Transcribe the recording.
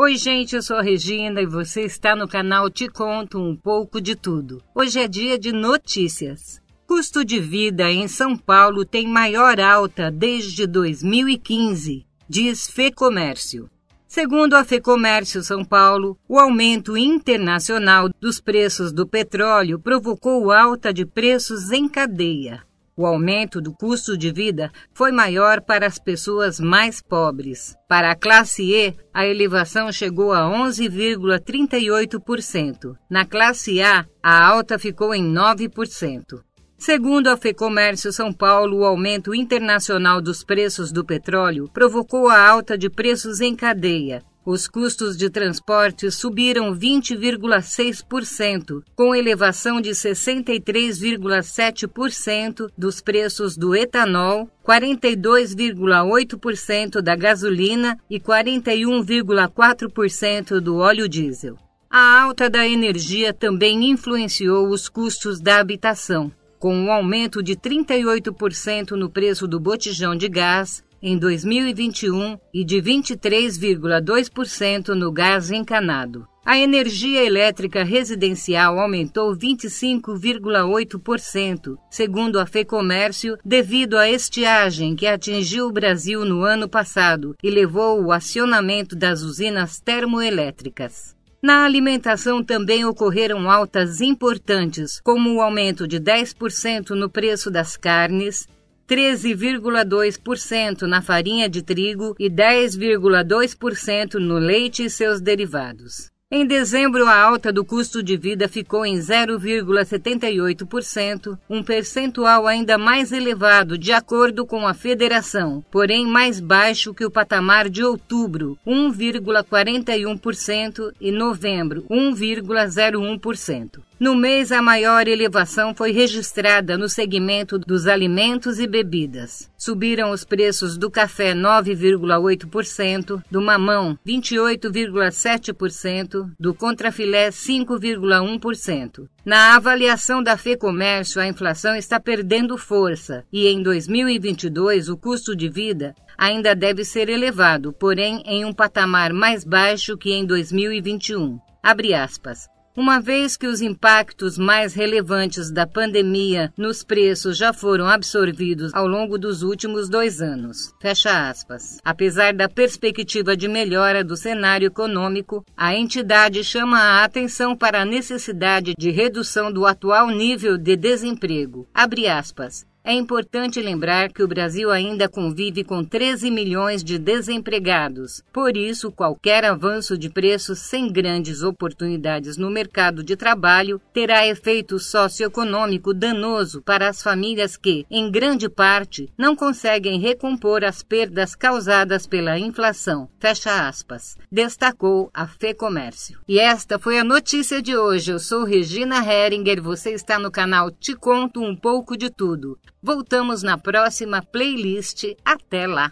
Oi, gente, eu sou a Regina e você está no canal Te Conto um pouco de tudo. Hoje é dia de notícias. Custo de vida em São Paulo tem maior alta desde 2015, diz Fecomércio. Segundo a Fecomércio São Paulo, o aumento internacional dos preços do petróleo provocou alta de preços em cadeia. O aumento do custo de vida foi maior para as pessoas mais pobres. Para a classe E, a elevação chegou a 11,38%. Na classe A, a alta ficou em 9%. Segundo a Fecomércio São Paulo, o aumento internacional dos preços do petróleo provocou a alta de preços em cadeia, os custos de transporte subiram 20,6%, com elevação de 63,7% dos preços do etanol, 42,8% da gasolina e 41,4% do óleo diesel. A alta da energia também influenciou os custos da habitação, com um aumento de 38% no preço do botijão de gás, em 2021 e de 23,2% no gás encanado. A energia elétrica residencial aumentou 25,8%, segundo a Fecomércio, devido à estiagem que atingiu o Brasil no ano passado e levou ao acionamento das usinas termoelétricas. Na alimentação também ocorreram altas importantes, como o aumento de 10% no preço das carnes, 13,2% na farinha de trigo e 10,2% no leite e seus derivados. Em dezembro, a alta do custo de vida ficou em 0,78%, um percentual ainda mais elevado de acordo com a federação, porém mais baixo que o patamar de outubro, 1,41%, e novembro, 1,01%. No mês, a maior elevação foi registrada no segmento dos alimentos e bebidas. Subiram os preços do café 9,8%, do mamão 28,7%, do contrafilé 5,1%. Na avaliação da FEComércio, a inflação está perdendo força e em 2022 o custo de vida ainda deve ser elevado, porém em um patamar mais baixo que em 2021. Abre aspas uma vez que os impactos mais relevantes da pandemia nos preços já foram absorvidos ao longo dos últimos dois anos. Fecha aspas. Apesar da perspectiva de melhora do cenário econômico, a entidade chama a atenção para a necessidade de redução do atual nível de desemprego. Abre aspas. É importante lembrar que o Brasil ainda convive com 13 milhões de desempregados. Por isso, qualquer avanço de preços sem grandes oportunidades no mercado de trabalho terá efeito socioeconômico danoso para as famílias que, em grande parte, não conseguem recompor as perdas causadas pela inflação. Fecha aspas. Destacou a Fê Comércio. E esta foi a notícia de hoje. Eu sou Regina Heringer, você está no canal Te Conto um pouco de tudo. Voltamos na próxima playlist. Até lá!